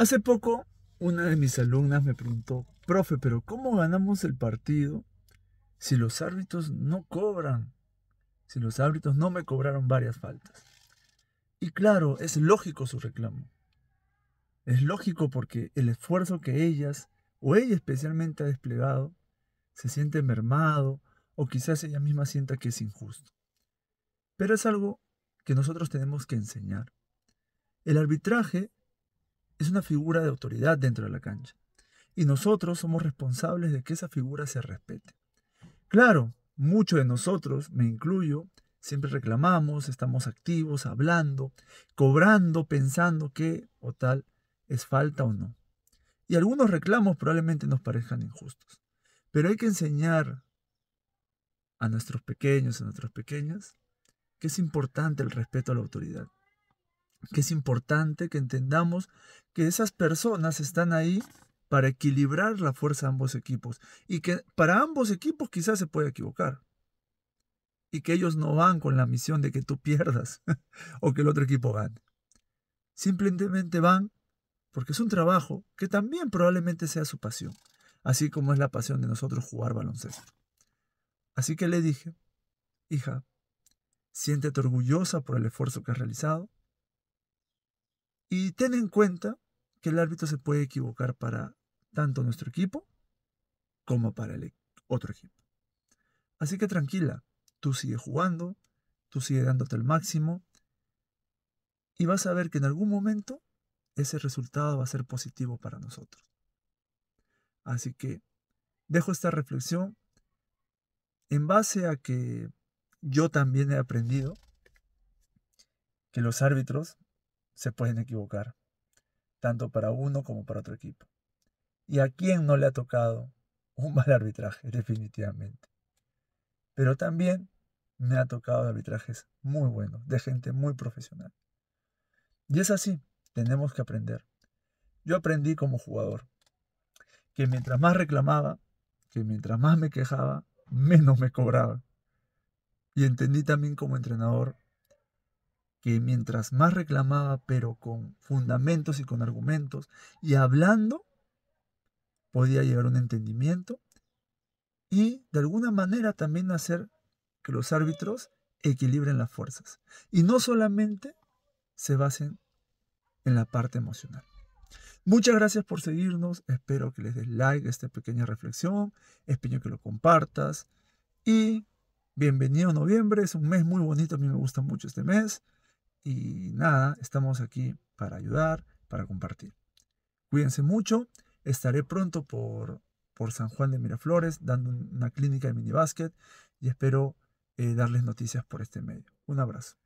Hace poco, una de mis alumnas me preguntó, profe, pero ¿cómo ganamos el partido si los árbitros no cobran? Si los árbitros no me cobraron varias faltas. Y claro, es lógico su reclamo. Es lógico porque el esfuerzo que ellas, o ella especialmente, ha desplegado, se siente mermado o quizás ella misma sienta que es injusto. Pero es algo que nosotros tenemos que enseñar. El arbitraje es una figura de autoridad dentro de la cancha. Y nosotros somos responsables de que esa figura se respete. Claro, muchos de nosotros, me incluyo, siempre reclamamos, estamos activos, hablando, cobrando, pensando que o tal es falta o no. Y algunos reclamos probablemente nos parezcan injustos. Pero hay que enseñar a nuestros pequeños, a nuestras pequeñas, que es importante el respeto a la autoridad que es importante que entendamos que esas personas están ahí para equilibrar la fuerza de ambos equipos y que para ambos equipos quizás se puede equivocar y que ellos no van con la misión de que tú pierdas o que el otro equipo gane. Simplemente van porque es un trabajo que también probablemente sea su pasión, así como es la pasión de nosotros jugar baloncesto. Así que le dije, hija, siéntete orgullosa por el esfuerzo que has realizado, y ten en cuenta que el árbitro se puede equivocar para tanto nuestro equipo como para el e-, otro equipo. Así que tranquila, tú sigue jugando, tú sigue dándote el máximo y vas a ver que en algún momento ese resultado va a ser positivo para nosotros. Así que dejo esta reflexión en base a que yo también he aprendido que los árbitros se pueden equivocar, tanto para uno como para otro equipo. ¿Y a quién no le ha tocado un mal arbitraje, definitivamente? Pero también me ha tocado arbitrajes muy buenos, de gente muy profesional. Y es así, tenemos que aprender. Yo aprendí como jugador que mientras más reclamaba, que mientras más me quejaba, menos me cobraba. Y entendí también como entrenador que mientras más reclamaba, pero con fundamentos y con argumentos, y hablando, podía llegar a un entendimiento y de alguna manera también hacer que los árbitros equilibren las fuerzas. Y no solamente se basen en la parte emocional. Muchas gracias por seguirnos. Espero que les des like a esta pequeña reflexión. Espero que lo compartas. Y bienvenido a noviembre. Es un mes muy bonito. A mí me gusta mucho este mes. Y nada, estamos aquí para ayudar, para compartir. Cuídense mucho. Estaré pronto por, por San Juan de Miraflores dando una clínica de minibásquet y espero eh, darles noticias por este medio. Un abrazo.